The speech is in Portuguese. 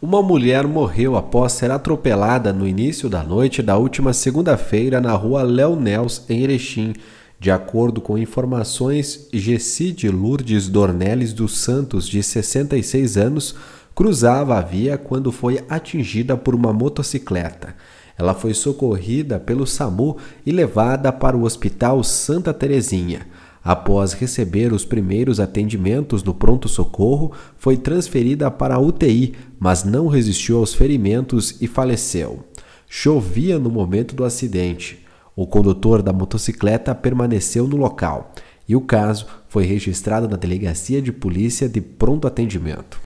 Uma mulher morreu após ser atropelada no início da noite da última segunda-feira na rua Léo Nels, em Erechim, de acordo com informações, de Lourdes Dornelles dos Santos, de 66 anos, cruzava a via quando foi atingida por uma motocicleta. Ela foi socorrida pelo SAMU e levada para o Hospital Santa Terezinha. Após receber os primeiros atendimentos no pronto-socorro, foi transferida para a UTI, mas não resistiu aos ferimentos e faleceu. Chovia no momento do acidente. O condutor da motocicleta permaneceu no local e o caso foi registrado na Delegacia de Polícia de Pronto Atendimento.